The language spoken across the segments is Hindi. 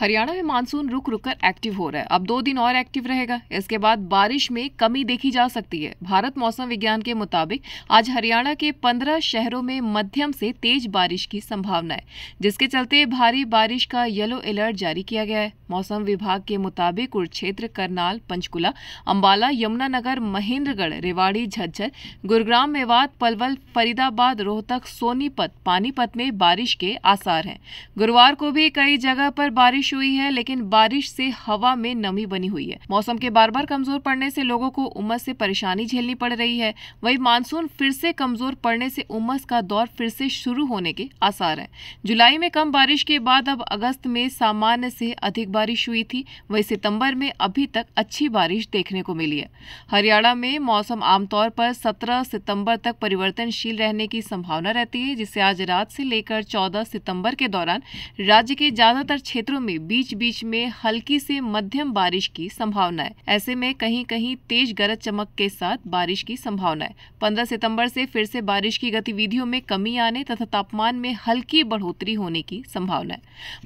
हरियाणा में मानसून रुक रुक कर एक्टिव हो रहा है अब दो दिन और एक्टिव रहेगा इसके बाद बारिश में कमी देखी जा सकती है भारत मौसम विज्ञान के मुताबिक आज हरियाणा के पंद्रह शहरों में मध्यम से तेज बारिश की संभावना है जिसके चलते भारी बारिश का येलो अलर्ट जारी किया गया है मौसम विभाग के मुताबिक कुरुक्षेत्र करनाल पंचकुला अम्बाला यमुनानगर महेंद्रगढ़ रेवाड़ी झज्जर गुरुग्राम मेवात पलवल फरीदाबाद रोहतक सोनीपत पानीपत में बारिश के आसार हैं गुरुवार को भी कई जगह पर बारिश बारिश हुई है लेकिन बारिश से हवा में नमी बनी हुई है मौसम के बार बार कमजोर पड़ने से लोगों को उमस से परेशानी झेलनी पड़ रही है वही मानसून फिर से कमजोर पड़ने से उमस का दौर फिर से शुरू होने के आसार है जुलाई में कम बारिश के बाद अब अगस्त में सामान्य से अधिक बारिश हुई थी वही सितंबर में अभी तक अच्छी बारिश देखने को मिली है हरियाणा में मौसम आमतौर पर 17 सितंबर तक परिवर्तनशील रहने की संभावना रहती है जिससे आज रात से लेकर 14 सितंबर के दौरान राज्य के ज्यादातर क्षेत्रों में बीच बीच में हल्की से मध्यम बारिश की संभावना है ऐसे में कहीं कहीं तेज गरज चमक के साथ बारिश की संभावना है पंद्रह सितम्बर से फिर से बारिश की गतिविधियों में कमी आने तथा तापमान में हल्की बढ़ोतरी होने की संभावना है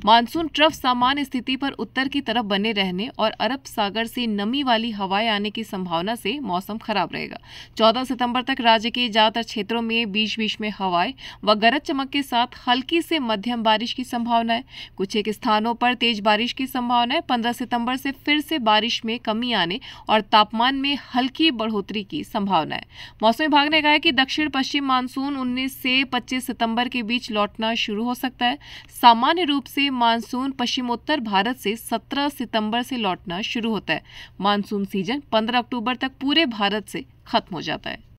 मानसून ट्रफ सामान्य स्थिति पर उत्तर की तरफ बने रहने और अरब सागर से नमी वाली हवाएं आने की संभावना से मौसम खराब रहेगा चौदह सितम्बर तक राज्य के ज्यादातर क्षेत्रों में बीच बीच में हवाएं व गरज चमक के साथ हल्की से मध्यम बारिश की संभावना है कुछ एक स्थानों पर तेज बारिश की संभावना है पंद्रह सितंबर से फिर से बारिश में कमी आने और तापमान में हल्की बढ़ोतरी की संभावना है मौसम विभाग ने कहा है कि दक्षिण पश्चिम मानसून उन्नीस से पच्चीस सितंबर के बीच लौटना शुरू हो सकता है सामान्य रूप से मानसून पश्चिमोत्तर भारत से सत्रह सितंबर से लौटना शुरू होता है मानसून सीजन पंद्रह अक्टूबर तक पूरे भारत से खत्म हो जाता है